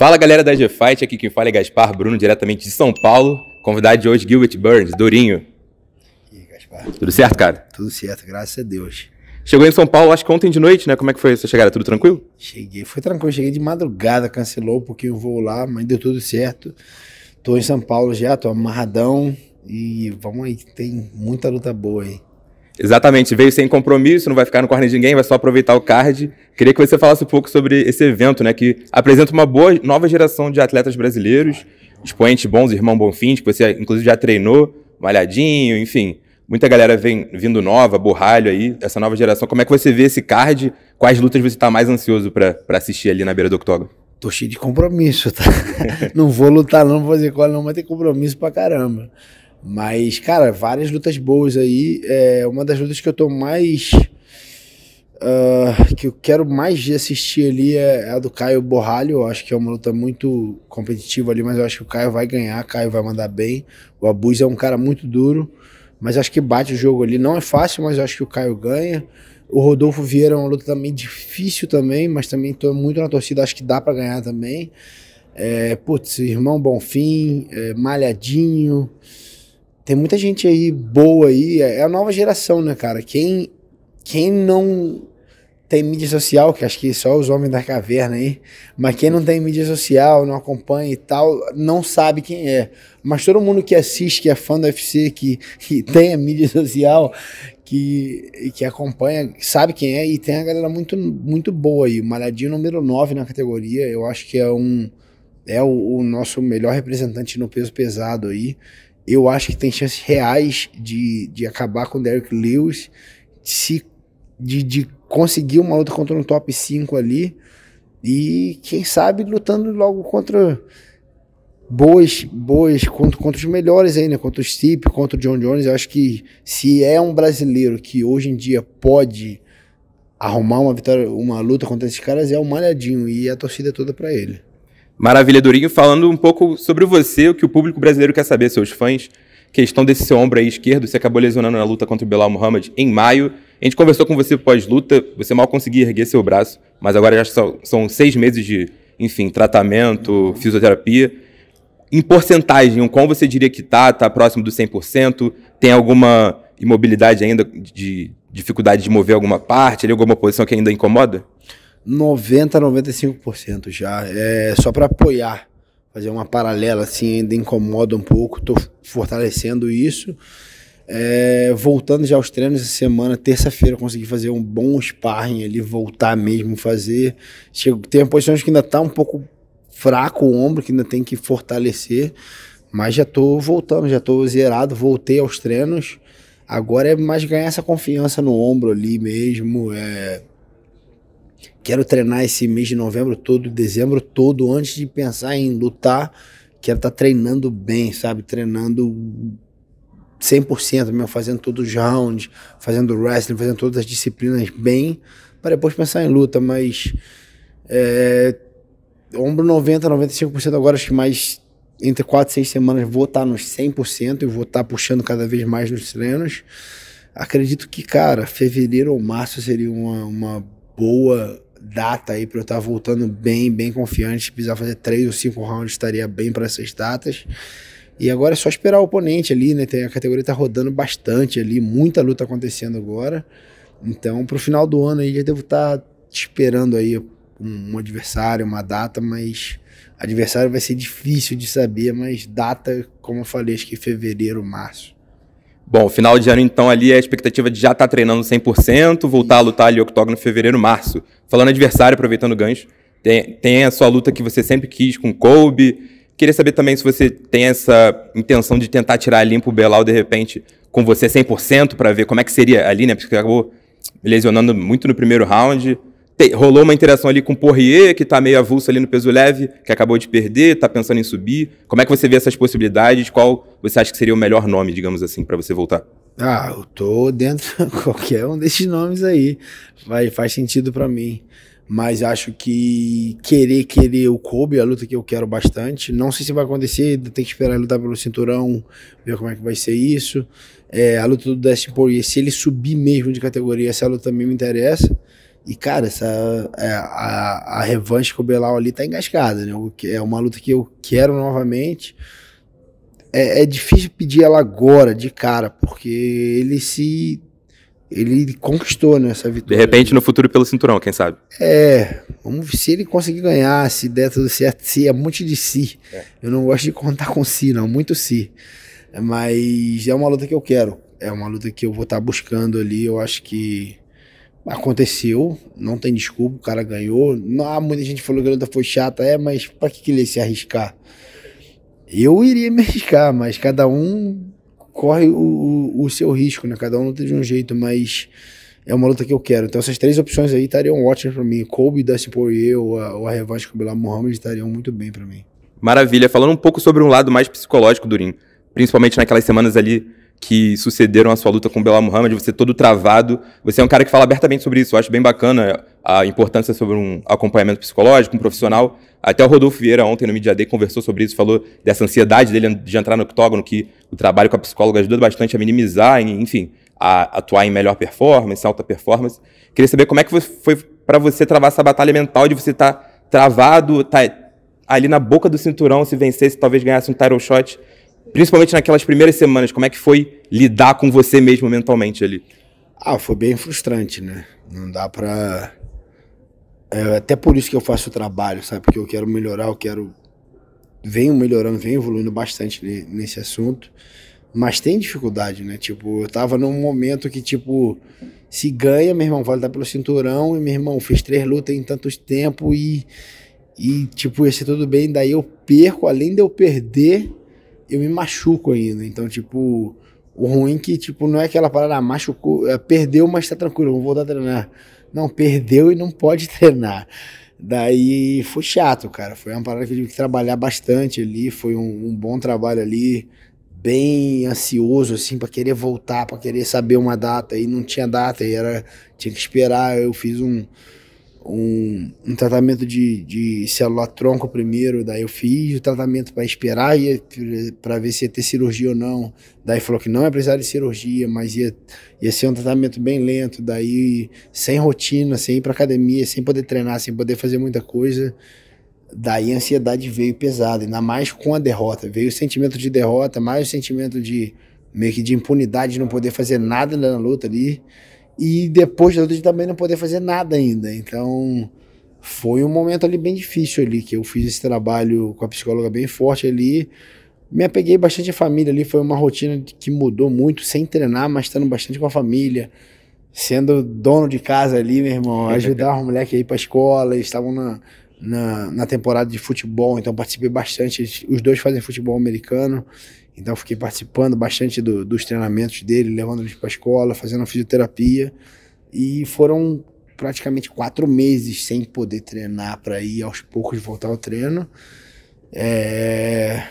Fala galera da G Fight aqui quem fala é Gaspar Bruno, diretamente de São Paulo. Convidado de hoje, Gilbert Burns, Durinho. E aí, Gaspar? Tudo certo, cara? Tudo certo, graças a Deus. Chegou em São Paulo, acho que ontem de noite, né? Como é que foi essa chegada? Tudo tranquilo? Cheguei, foi tranquilo. Cheguei de madrugada, cancelou um pouquinho o voo lá, mas deu tudo certo. Tô em São Paulo já, tô amarradão. E vamos aí, tem muita luta boa aí. Exatamente, veio sem compromisso, não vai ficar no corner de ninguém, vai só aproveitar o card. Queria que você falasse um pouco sobre esse evento, né, que apresenta uma boa nova geração de atletas brasileiros, expoentes bons, irmão Bonfins, que você inclusive já treinou, malhadinho, enfim. Muita galera vem vindo nova, borralho aí, essa nova geração. Como é que você vê esse card? Quais lutas você está mais ansioso para assistir ali na beira do octógono? Tô cheio de compromisso, tá? não vou lutar, não vou fazer cola, não, mas tem compromisso pra caramba. Mas, cara, várias lutas boas aí. É uma das lutas que eu tô mais. Uh, que eu quero mais assistir ali é, a do Caio Borralho. Eu acho que é uma luta muito competitiva ali, mas eu acho que o Caio vai ganhar, o Caio vai mandar bem. O Abus é um cara muito duro, mas acho que bate o jogo ali. Não é fácil, mas eu acho que o Caio ganha. O Rodolfo Vieira é uma luta também difícil também, mas também tô muito na torcida, acho que dá para ganhar também. É, putz, irmão Bonfim, é, Malhadinho. Tem muita gente aí boa aí, é, é a nova geração, né, cara? Quem, quem não tem mídia social, que acho que só os homens da caverna aí, mas quem não tem mídia social, não acompanha e tal, não sabe quem é. Mas todo mundo que assiste, que é fã do UFC, que, que tem a mídia social, que, que acompanha, sabe quem é, e tem a galera muito, muito boa aí. O Malhadinho número 9 na categoria, eu acho que é um é o, o nosso melhor representante no peso pesado aí eu acho que tem chances reais de, de acabar com o Derrick Lewis, se, de, de conseguir uma luta contra um top 5 ali e quem sabe lutando logo contra boas, boas contra, contra os melhores aí, né? Contra o Stipe, contra o John Jones. Eu acho que se é um brasileiro que hoje em dia pode arrumar uma vitória, uma luta contra esses caras, é o um Malhadinho e a torcida toda para ele. Maravilha, Durinho, falando um pouco sobre você, o que o público brasileiro quer saber, seus fãs. Questão desse seu ombro aí esquerdo, você acabou lesionando na luta contra o Belal Muhammad em maio. A gente conversou com você pós-luta, você mal conseguia erguer seu braço, mas agora já são, são seis meses de, enfim, tratamento, fisioterapia. Em porcentagem, como você diria que tá? Tá próximo do 100%? Tem alguma imobilidade ainda de dificuldade de mover alguma parte, alguma posição que ainda incomoda? 90, 95% já. É só para apoiar, fazer uma paralela assim, ainda incomoda um pouco. Tô fortalecendo isso. É, voltando já aos treinos essa semana, terça-feira consegui fazer um bom sparring ali, voltar mesmo fazer. Chego, tem posições que ainda tá um pouco fraco o ombro, que ainda tem que fortalecer, mas já tô voltando, já tô zerado, voltei aos treinos. Agora é mais ganhar essa confiança no ombro ali mesmo, é Quero treinar esse mês de novembro todo, dezembro todo, antes de pensar em lutar. Quero estar tá treinando bem, sabe? Treinando 100% mesmo, fazendo todos os rounds, fazendo wrestling, fazendo todas as disciplinas bem, para depois pensar em luta, mas é, ombro 90, 95% agora, acho que mais entre 4 e 6 semanas vou estar tá nos 100% e vou estar tá puxando cada vez mais nos treinos. Acredito que, cara, fevereiro ou março seria uma, uma boa data aí para eu estar tá voltando bem, bem confiante. Precisar fazer três ou cinco rounds, estaria bem para essas datas. E agora é só esperar o oponente ali, né? Tem, a categoria tá rodando bastante ali, muita luta acontecendo agora. Então, pro final do ano aí, já devo estar tá esperando aí um, um adversário, uma data, mas adversário vai ser difícil de saber, mas data, como eu falei, acho que fevereiro, março. Bom, final de ano, então, ali é a expectativa de já estar tá treinando 100%, voltar a lutar ali octógono fevereiro, março. Falando adversário, aproveitando o gancho, tem, tem a sua luta que você sempre quis com o Kobe. Queria saber também se você tem essa intenção de tentar tirar limpo o Belal, de repente, com você 100%, para ver como é que seria ali, né? Porque acabou lesionando muito no primeiro round rolou uma interação ali com o Porrier, que está meio avulso ali no peso leve, que acabou de perder, está pensando em subir. Como é que você vê essas possibilidades? Qual você acha que seria o melhor nome, digamos assim, para você voltar? Ah, eu tô dentro de qualquer um desses nomes aí. Vai, faz sentido para mim. Mas acho que querer, querer o Kobe é a luta que eu quero bastante. Não sei se vai acontecer, tem que esperar ele lutar pelo cinturão, ver como é que vai ser isso. É, a luta do Dustin Poirier, se ele subir mesmo de categoria, essa luta também me interessa. E, cara, essa, é, a, a revanche com o Belal ali tá engasgada, né? É uma luta que eu quero novamente. É, é difícil pedir ela agora, de cara, porque ele se. Ele conquistou nessa né, vitória. De repente, no futuro, pelo cinturão, quem sabe? É, vamos ver se ele conseguir ganhar, se der tudo certo. Se é muito de si. É. Eu não gosto de contar com si, não, muito si. Mas é uma luta que eu quero. É uma luta que eu vou estar tá buscando ali. Eu acho que Aconteceu, não tem desculpa, o cara ganhou. Não, ah, muita gente falou que a luta foi chata, é, mas pra que, que ele ia se arriscar? Eu iria me arriscar, mas cada um corre o, o, o seu risco, né? Cada um luta de um jeito, mas é uma luta que eu quero. Então essas três opções aí estariam ótimas para mim. Kobe, Dustin Poirier ou a, ou a revanche com o Bilal Muhammad estariam muito bem para mim. Maravilha. Falando um pouco sobre um lado mais psicológico Durinho principalmente naquelas semanas ali que sucederam a sua luta com Bela Muhammad, você todo travado. Você é um cara que fala abertamente sobre isso. Eu acho bem bacana a importância sobre um acompanhamento psicológico, um profissional. Até o Rodolfo Vieira ontem no Media Day conversou sobre isso, falou dessa ansiedade dele de entrar no octógono, que o trabalho com a psicóloga ajudou bastante a minimizar, enfim, a atuar em melhor performance, alta performance. Queria saber como é que foi para você travar essa batalha mental de você estar tá travado, tá ali na boca do cinturão, se vencesse, talvez ganhasse um title shot principalmente naquelas primeiras semanas, como é que foi lidar com você mesmo mentalmente ali? Ah, foi bem frustrante, né? Não dá pra. É até por isso que eu faço o trabalho, sabe? Porque eu quero melhorar, eu quero. Venho melhorando, venho evoluindo bastante nesse assunto. Mas tem dificuldade, né? Tipo, eu tava num momento que, tipo, se ganha, meu irmão, vale dar pelo cinturão, e meu irmão, fez três lutas em tanto tempo e. E, tipo, ia ser tudo bem. Daí eu perco, além de eu perder, eu me machuco ainda. Então, tipo, o ruim é que, tipo, não é aquela parada, ah, machucou, é, perdeu, mas tá tranquilo, vou voltar a treinar. Não, perdeu e não pode treinar. Daí foi chato, cara. Foi uma parada que eu tive que trabalhar bastante ali. Foi um, um bom trabalho ali, bem ansioso, assim, para querer voltar, para querer saber uma data. E não tinha data, e era, tinha que esperar. Eu fiz um um, um tratamento de, de célula tronco primeiro, daí eu fiz o tratamento para esperar para ver se ia ter cirurgia ou não. Daí falou que não ia precisar de cirurgia, mas ia, ia ser um tratamento bem lento, daí sem rotina, sem ir para academia, sem poder treinar, sem poder fazer muita coisa. Daí a ansiedade veio pesada, ainda mais com a derrota. Veio o sentimento de derrota, mais o sentimento de meio que de impunidade, de não poder fazer nada na luta ali e depois da também não poder fazer nada ainda. Então foi um momento ali bem difícil ali, que eu fiz esse trabalho com a psicóloga bem forte ali. Me apeguei bastante à família ali, foi uma rotina que mudou muito, sem treinar, mas estando bastante com a família, sendo dono de casa ali, meu irmão, ajudar os moleques aí para escola, eles estavam na, na, na, temporada de futebol, então participei bastante. Os dois fazem futebol americano, então fiquei participando bastante do, dos treinamentos dele, levando ele para a escola, fazendo fisioterapia. E foram praticamente quatro meses sem poder treinar para ir aos poucos voltar ao treino. É...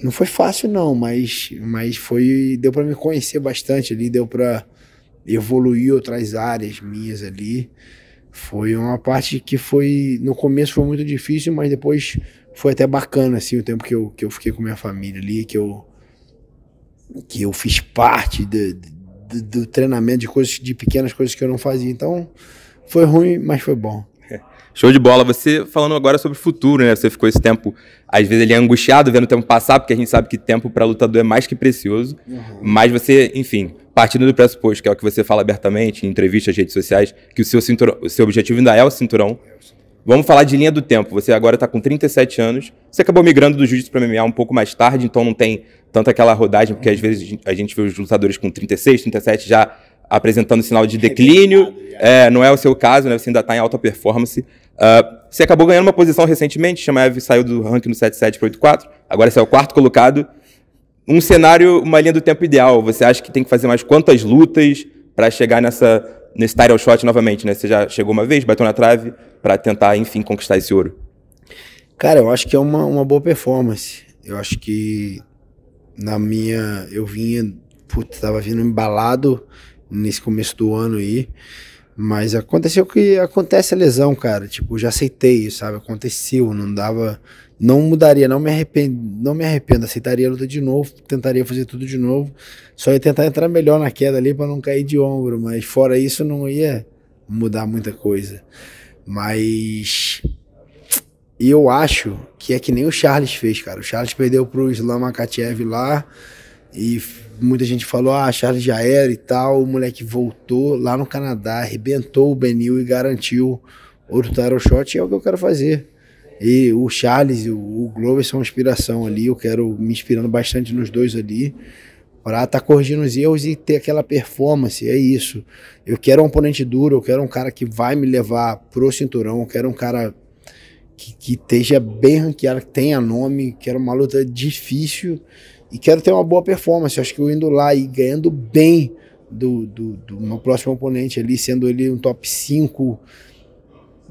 Não foi fácil não, mas, mas foi deu para me conhecer bastante ali, deu para evoluir outras áreas minhas ali. Foi uma parte que foi no começo foi muito difícil, mas depois foi até bacana, assim, o tempo que eu, que eu fiquei com minha família ali, que eu, que eu fiz parte de, de, do treinamento de coisas, de pequenas coisas que eu não fazia. Então, foi ruim, mas foi bom. Show de bola. Você falando agora sobre o futuro, né? Você ficou esse tempo, às vezes ele é angustiado vendo o tempo passar, porque a gente sabe que tempo para lutador é mais que precioso. Uhum. Mas você, enfim, partindo do pressuposto, que é o que você fala abertamente em entrevistas, redes sociais, que o seu, cinturão, o seu objetivo ainda é o cinturão. É o cinturão. Vamos falar de linha do tempo. Você agora está com 37 anos. Você acabou migrando do jiu-jitsu para MMA um pouco mais tarde, então não tem tanta aquela rodagem, porque às vezes a gente vê os lutadores com 36, 37 já apresentando sinal de declínio. É, não é o seu caso, né? Você ainda está em alta performance. Uh, você acabou ganhando uma posição recentemente. Chamaev saiu do ranking no 77 para 84. Agora você é o quarto colocado. Um cenário, uma linha do tempo ideal. Você acha que tem que fazer mais quantas lutas para chegar nessa nesse title shot novamente, né? Você já chegou uma vez, bateu na trave para tentar, enfim, conquistar esse ouro. Cara, eu acho que é uma, uma boa performance. Eu acho que na minha. Eu vinha. Putz, tava vindo embalado nesse começo do ano aí. Mas aconteceu que acontece a lesão, cara. Tipo, já aceitei, sabe? Aconteceu, não dava não mudaria, não me arrependo, não me arrependo, aceitaria a luta de novo, tentaria fazer tudo de novo. Só ia tentar entrar melhor na queda ali para não cair de ombro, mas fora isso não ia mudar muita coisa. Mas eu acho que é que nem o Charles fez, cara. O Charles perdeu pro Islam Makachev lá e muita gente falou: "Ah, Charles já era" e tal. O moleque voltou lá no Canadá, arrebentou o Benil e garantiu outro title shot, e é o que eu quero fazer e o Charles e o Glover são inspiração ali. Eu quero me inspirando bastante nos dois ali para estar tá corrigindo os erros e ter aquela performance. É isso. Eu quero um oponente duro, eu quero um cara que vai me levar pro cinturão, eu quero um cara que, que esteja bem ranqueado, que tenha nome, quero uma luta difícil e quero ter uma boa performance. Eu acho que eu indo lá e ganhando bem do, do, do meu próximo oponente ali, sendo ele um top 5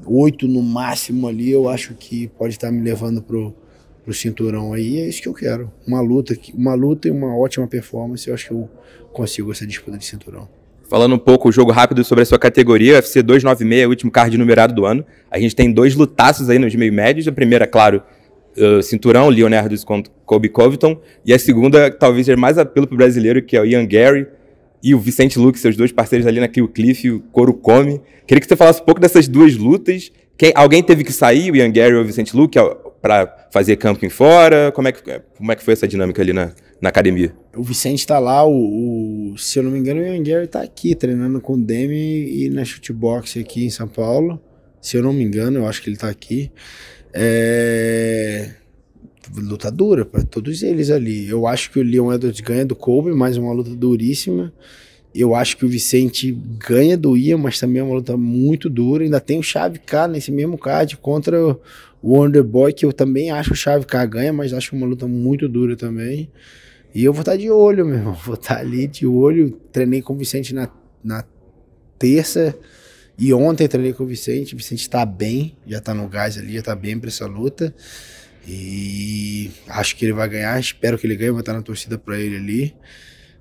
oito no máximo ali, eu acho que pode estar me levando pro, pro cinturão aí. É isso que eu quero. Uma luta, uma luta e uma ótima performance, eu acho que eu consigo essa disputa de cinturão. Falando um pouco, o jogo rápido sobre a sua categoria, UFC 296, último card numerado do ano. A gente tem dois lutaços aí nos meio médios. A primeira, claro, uh, cinturão, Leonardo contra Kobe Covington. E a segunda, talvez seja mais apelo para o brasileiro, que é o Ian Gary, e o Vicente Luque, seus dois parceiros ali na Cliff, o Coro Come. Queria que você falasse um pouco dessas duas lutas. Quem, alguém teve que sair, o Ian Gary ou o Vicente Luque para fazer camping fora? Como é, que, como é que foi essa dinâmica ali na, na academia? O Vicente está lá, o, o, se eu não me engano, o Ian Gary está aqui treinando com o Demi e na shootbox aqui em São Paulo. Se eu não me engano, eu acho que ele está aqui. É luta dura para todos eles ali. Eu acho que o Leon Edwards ganha do Kobe, mas é uma luta duríssima. Eu acho que o Vicente ganha do Ian, mas também é uma luta muito dura. Ainda tem o Chave K nesse mesmo card contra o Wonderboy, que eu também acho que o Chave K ganha, mas acho uma luta muito dura também. E eu vou estar tá de olho, meu irmão. Vou estar tá ali de olho. Treinei com o Vicente na, na terça. E ontem treinei com o Vicente. O Vicente está bem, já está no gás ali, já está bem para essa luta. E acho que ele vai ganhar, espero que ele ganhe, vou estar na torcida para ele ali.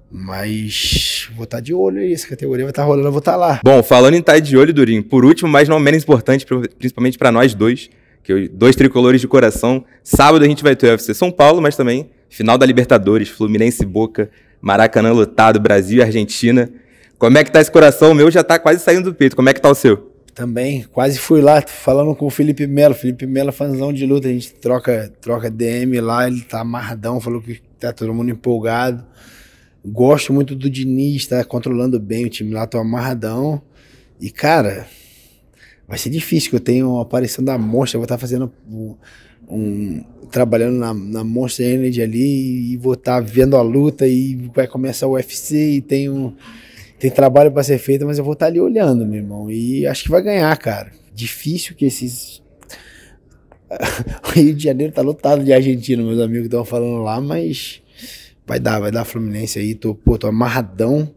Mas vou estar tá de olho aí, essa categoria vai estar tá rolando, eu vou estar tá lá. Bom, falando em estar de olho, Durinho, por último, mas não menos importante, principalmente para nós dois, que eu, dois tricolores de coração. Sábado a gente vai ter o UFC São Paulo, mas também final da Libertadores, Fluminense Boca, Maracanã lotado, Brasil e Argentina. Como é que tá esse coração? O meu já tá quase saindo do peito. Como é que tá o seu? Também, quase fui lá falando com o Felipe Melo. Felipe Melo é fãzão de luta, a gente troca, troca DM lá, ele tá amarradão, falou que tá todo mundo empolgado. Gosto muito do Diniz, tá controlando bem o time lá, tô amarradão. E, cara, vai ser difícil, que eu tenho uma aparição da Monstra, vou estar tá fazendo um, um, trabalhando na, na Monster Energy ali e vou estar tá vendo a luta e vai começar o UFC e tem um tem trabalho para ser feito, mas eu vou estar tá ali olhando, meu irmão. E acho que vai ganhar, cara. Difícil que esses. o Rio de Janeiro tá lotado de argentino, meus amigos estão falando lá, mas vai dar, vai dar Fluminense aí. Tô, pô, tô amarradão.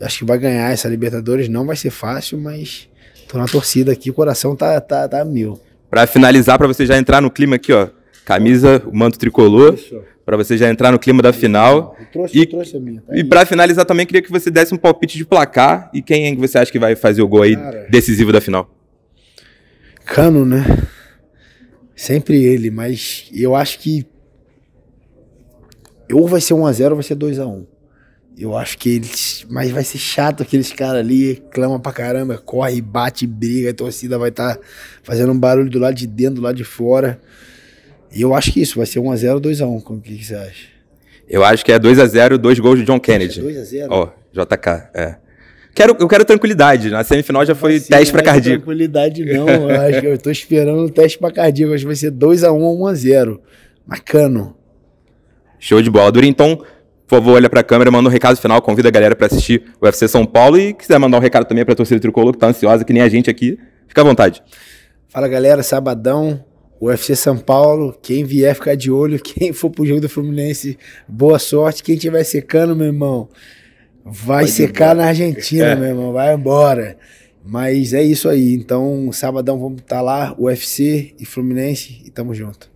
Acho que vai ganhar essa Libertadores. Não vai ser fácil, mas tô na torcida aqui. O coração tá, tá, tá mil. Pra finalizar, pra você já entrar no clima aqui, ó camisa, o manto tricolor, para você já entrar no clima da final. Eu trouxe, e, trouxe a é minha. Tá e para finalizar também, queria que você desse um palpite de placar e quem é que você acha que vai fazer o gol aí Cara, decisivo da final. Cano, né? Sempre ele, mas eu acho que ou vai ser 1x0 ou vai ser 2x1. Eu acho que eles. Mas vai ser chato aqueles caras ali, clama pra caramba, corre, bate, briga, a torcida vai estar tá fazendo um barulho do lado de dentro, do lado de fora. E eu acho que isso, vai ser 1x0, 2x1. Como que, que você acha? Eu acho que é 2x0, dois gols de John é Kennedy. 2x0? Ó, JK, é. Quero, eu quero tranquilidade. Na semifinal já foi assim, teste para é cardíaco. Tranquilidade não, eu acho que eu tô esperando o teste para cardíaco. Acho que vai ser 2x1 ou 1x0. Bacano. Show de bola. Durinho, então, por favor, olha para a câmera, manda um recado final, convida a galera para assistir o UFC São Paulo e quiser mandar um recado também para a torcida tricolor que tá ansiosa, que nem a gente aqui, fica à vontade. Fala galera, sabadão, o UFC São Paulo, quem vier ficar de olho, quem for pro jogo do Fluminense, boa sorte. Quem tiver secando, meu irmão, vai, vai secar na Argentina, é. meu irmão, vai embora. Mas é isso aí. Então, sabadão vamos estar tá lá, UFC e Fluminense, e tamo junto.